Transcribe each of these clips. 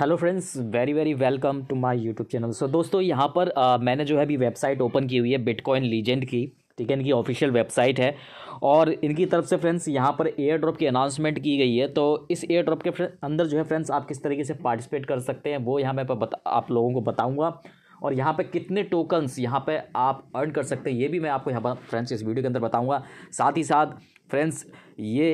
hello friends very very welcome to my YouTube channel so दोस्तों यहाँ पर आ, मैंने जो है अभी वेबसाइट ओपन की हुई है बिटकॉइन लीजेंड की ठीक है इनकी ऑफिशियल वेबसाइट है और इनकी तरफ से फ्रेंड्स यहाँ पर एयर ड्रॉप की अनाउंसमेंट की गई है तो इस एयर ड्रॉप के अंदर जो है फ्रेंड्स आप किस तरीके से पार्टिसिपेट कर सकते हैं वो यहाँ मैं बता आप लोगों को बताऊँगा और यहाँ पे कितने टोकन्स यहाँ पे आप अर्न कर सकते हैं ये भी मैं आपको यहाँ पर फ्रेंड्स इस वीडियो के अंदर बताऊँगा साथ ही साथ फ्रेंड्स ये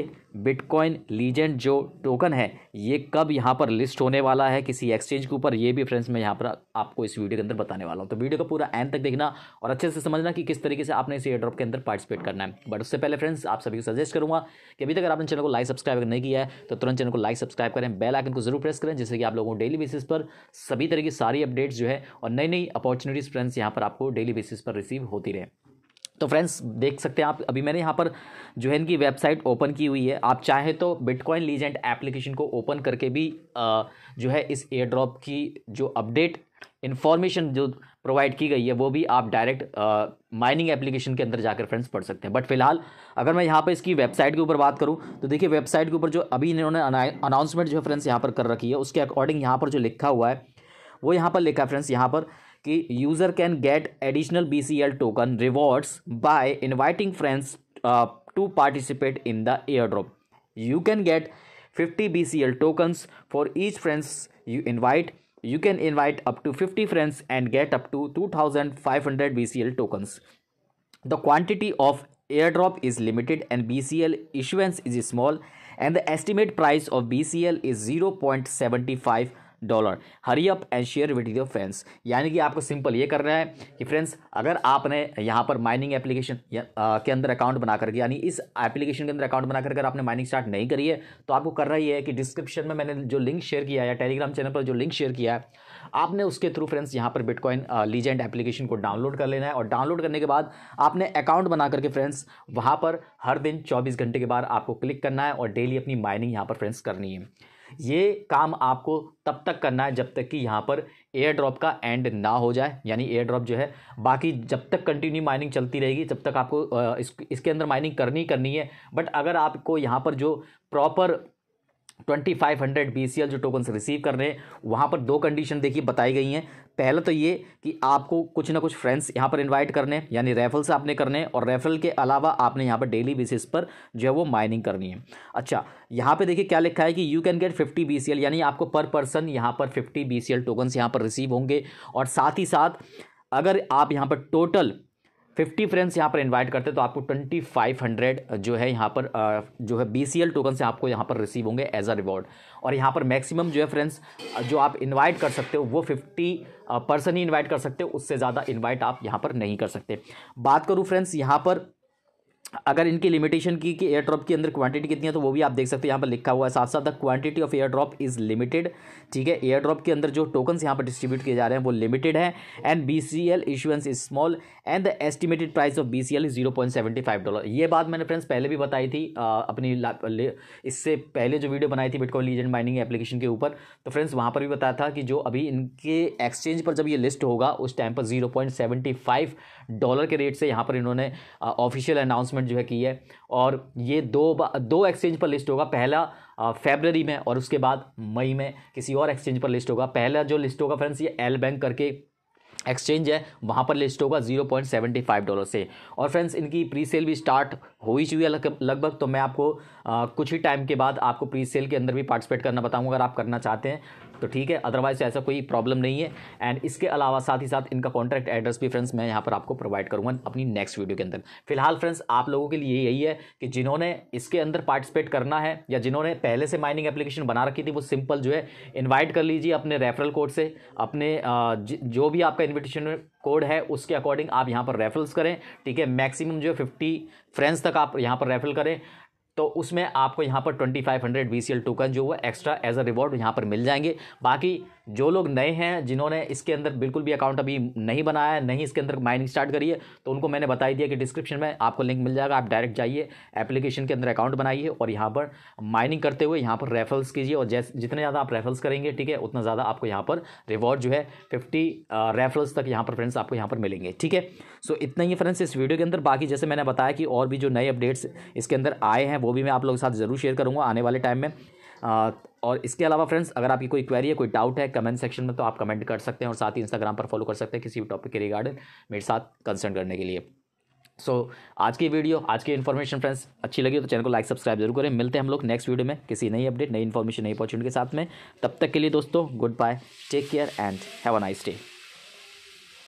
बिटकॉइन लीजेंड जो टोकन है ये कब यहाँ पर लिस्ट होने वाला है किसी एक्सचेंज के ऊपर ये भी फ्रेंड्स मैं यहाँ पर आपको इस वीडियो के अंदर बताने वाला हूँ तो वीडियो को पूरा एंड तक देखना और अच्छे से समझना कि किस तरीके से आपने इस एयर ड्रॉप के अंदर पार्टिसिपेट करना है बट उससे पहले फ्रेंड्स आप सभी को सजेस्ट करूँगा कि अभी तक आपने चैनल को लाइक सब्सक्राइब नहीं किया है तो तुरंत चैनल को लाइक सब्सक्राइब करें बेल आइकन को जरूर प्रेस करें जिससे कि आप लोगों को डेली बेसिस पर सभी तरह की सारी अपडेट्स जो है और नई नई अपॉर्चुनिटीज़ फ्रेंड्स यहाँ पर आपको डेली बेसिस पर रिसीव होती रहे तो फ्रेंड्स देख सकते हैं आप अभी मैंने यहाँ पर जो है इनकी वेबसाइट ओपन की हुई है आप चाहें तो बिटकॉइन लीजेंट एप्लीकेशन को ओपन करके भी आ, जो है इस एयर ड्रॉप की जो अपडेट इन्फॉर्मेशन जो प्रोवाइड की गई है वो भी आप डायरेक्ट माइनिंग एप्लीकेशन के अंदर जाकर फ्रेंड्स पढ़ सकते हैं बट फिलहाल अगर मैं यहाँ पर इसकी वेबसाइट के ऊपर बात करूँ तो देखिए वेबसाइट के ऊपर जो अभी इन्होंने अनाउंसमेंट जो है फ्रेंड्स यहाँ पर कर रखी है उसके अकॉर्डिंग यहाँ पर जो लिखा हुआ है वो यहाँ पर लिखा है फ्रेंड्स यहाँ पर कि user can get additional B C L token rewards by inviting friends to participate in you can get 50 bcl tokens for each friends you invite you can invite up to 50 friends and get up to 2500 bcl tokens the quantity of airdrop is limited and bcl issuance is small and the estimate price of bcl is 0.75 dollar hurry up and share with your friends यानी कि आपको simple ये करना है कि friends अगर आपने यहाँ पर माइनिंग एप्लीकेशन के अंदर अकाउंट बना करके यानी इस एप्लीकेशन के अंदर अकाउंट बना करके अगर आपने माइनिंग स्टार्ट नहीं करी है तो आपको करना ही है कि डिस्क्रिप्शन में मैंने जो लिंक शेयर किया है टेलीग्राम चैनल पर जो लिंक शेयर किया है आपने उसके थ्रू फ्रेंड्स यहाँ पर बिटकॉइन लीजेंड एप्लीकेशन को डाउनलोड कर लेना है और डाउनलोड करने के बाद आपने अकाउंट बना करके फ्रेंड्स वहाँ पर हर दिन चौबीस घंटे के बाद आपको क्लिक करना है और डेली अपनी माइनिंग यहाँ पर फ्रेंड्स करनी है ये काम आपको तब तक करना है जब तक कि यहाँ पर एयर ड्रॉप का एंड ना हो जाए यानी एयर ड्रॉप जो है बाकी जब तक कंटिन्यू माइनिंग चलती रहेगी तब तक आपको इस, इसके अंदर माइनिंग करनी करनी है बट अगर आपको यहाँ पर जो proper twenty five hundred B C L जो टोकन्स रिसीव कर रहे हैं वहाँ पर दो कंडीशन देखिए बताई गई हैं पहला तो ये कि आपको कुछ ना कुछ फ्रेंड्स यहाँ पर इनवाइट करने यानी रेफल्स आपने करने और रेफरल के अलावा आपने यहाँ पर डेली बेसिस पर जो है वो माइनिंग करनी है अच्छा यहाँ पे देखिए क्या लिखा है कि you can get fifty B C L यानी आपको पर पर्सन यहाँ पर fifty B C L tokens यहाँ पर रिसीव होंगे और साथ ही साथ अगर आप यहाँ पर टोटल फिफ्टी फ्रेंड्स यहाँ पर इनवाइट करते हैं तो आपको ट्वेंटी फाइव हंड्रेड जो है यहाँ पर जो है बी सी एल टोकन से आपको यहाँ पर रिसीव होंगे एज अ रिवॉर्ड और यहाँ पर मैक्सिमम जो है फ्रेंड्स जो आप इनवाइट कर सकते हो वो फिफ्टी पर्सन ही इनवाइट कर सकते हो उससे ज़्यादा इनवाइट आप यहाँ पर नहीं कर सकते बात करूँ फ्रेंड्स यहाँ पर अगर इनकी लिमिटेशन की कि एयर ड्रॉप के अंदर क्वांटिटी कितनी है तो वो भी आप देख सकते हैं यहाँ पर लिखा हुआ है साथ साथ the quantity of airdrop is limited ठीक है एयर ड्रॉप के अंदर जो टोकन्स यहाँ पर डिस्ट्रीब्यूट किए जा रहे हैं वो लिमिटेड है and B C L issuance is small and the estimated price of B C L is zero point seventy five dollar ये बात मैंने फ्रेंड्स पहले भी बताई थी आ, अपनी इससे पहले जो वीडियो बनाई थी बिटकॉइन लीजेंड माइनिंग एप्लीकेशन के ऊपर तो फ्रेंड्स वहाँ पर भी बताया था कि जो अभी इनके एक्सचेंज पर जब ये लिस्ट होगा उस टाइम पर zero point seventy five dollar के रेट से यहाँ पर इन्होंने ऑफिशियल अनाउंसमेंट अनाउंसमेंट जो है की है और ये दो दो एक्सचेंज पर लिस्ट होगा पहला फेबररी में और उसके बाद मई में किसी और एक्सचेंज पर लिस्ट होगा पहला जो लिस्ट होगा फ्रेंड्स ये एल बैंक करके एक्सचेंज है वहाँ पर लिस्ट होगा zero point seventy five dollar से और फ्रेंड्स इनकी प्री सेल भी स्टार्ट हो ही चुकी है लगभग तो मैं आपको आ, कुछ ही टाइम के बाद आपको प्री सेल के अंदर भी पार्टिसिपेट करना बताऊँगा अगर आप करना चाहते हैं तो ठीक है अदरवाइज ऐसा कोई प्रॉब्लम नहीं है एंड इसके अलावा साथ ही साथ इनका कॉन्टैक्ट एड्रेस भी फ्रेंड्स मैं यहाँ पर आपको प्रोवाइड करूँगा अपनी नेक्स्ट वीडियो के अंदर फिलहाल फ्रेंड्स आप लोगों के लिए यही है कि जिन्होंने इसके अंदर पार्टिसिपेट करना है या जिन्होंने पहले से माइनिंग एप्लीकेशन बना रखी थी वो सिंपल जो है इन्वाइट कर लीजिए अपने रेफरल कोड से अपने जो भी आपका इन्विटेशन कोड है उसके अकॉर्डिंग आप यहाँ पर रेफरल्स करें ठीक है मैक्सिमम जो है फिफ्टी फ्रेंड्स तक आप यहाँ पर रेफरल करें तो उसमें आपको यहाँ पर twenty five hundred C L token जो है एक्स्ट्रा एज अ रिवॉर्ड यहाँ पर मिल जाएंगे बाकी जो लोग नए हैं जिन्होंने इसके अंदर बिल्कुल भी अकाउंट अभी नहीं बनाया है नहीं इसके अंदर माइनिंग स्टार्ट करी है तो उनको मैंने बताई दिया कि डिस्क्रिप्शन में आपको लिंक मिल जाएगा आप डायरेक्ट जाइए एप्लीकेशन के अंदर अकाउंट बनाइए और यहाँ पर माइनिंग करते हुए यहाँ पर रेफल्स कीजिए और जैसे जितने ज़्यादा आप रेफल्स करेंगे ठीक है उतना ज़्यादा आपको यहाँ पर रिवॉर्ड जो है फिफ्टी रेफरल्स तक यहाँ पर फ्रेंड्स आपको यहाँ पर मिलेंगे ठीक है सो इतना ही फ्रेंड्स इस वीडियो के अंदर बाकी जैसे मैंने बताया कि और भी जो नए अपडेट्स इसके अंदर आए हैं वो भी मैं आप लोगों के साथ ज़रूर शेयर करूँगा आने वाले टाइम में और इसके अलावा फ्रेंड्स अगर आपकी कोई क्वेरी है कोई डाउट है कमेंट सेक्शन में तो आप कमेंट कर सकते हैं और साथ ही इंस्टाग्राम पर फॉलो कर सकते हैं किसी भी टॉपिक के रिगार्डिंग मेरे साथ कंसर्न करने के लिए सो so, आज की वीडियो आज की इन्फॉर्मेशन फ्रेंड्स अच्छी लगी तो चैनल को लाइक सब्सक्राइब जरूर करें मिलते हैं हम लोग नेक्स्ट वीडियो में किसी नई अपडेट नई इन्फॉर्मेशन नई अपॉर्चुनिटी के साथ में तब तक के लिए दोस्तों goodbye take care and have a nice day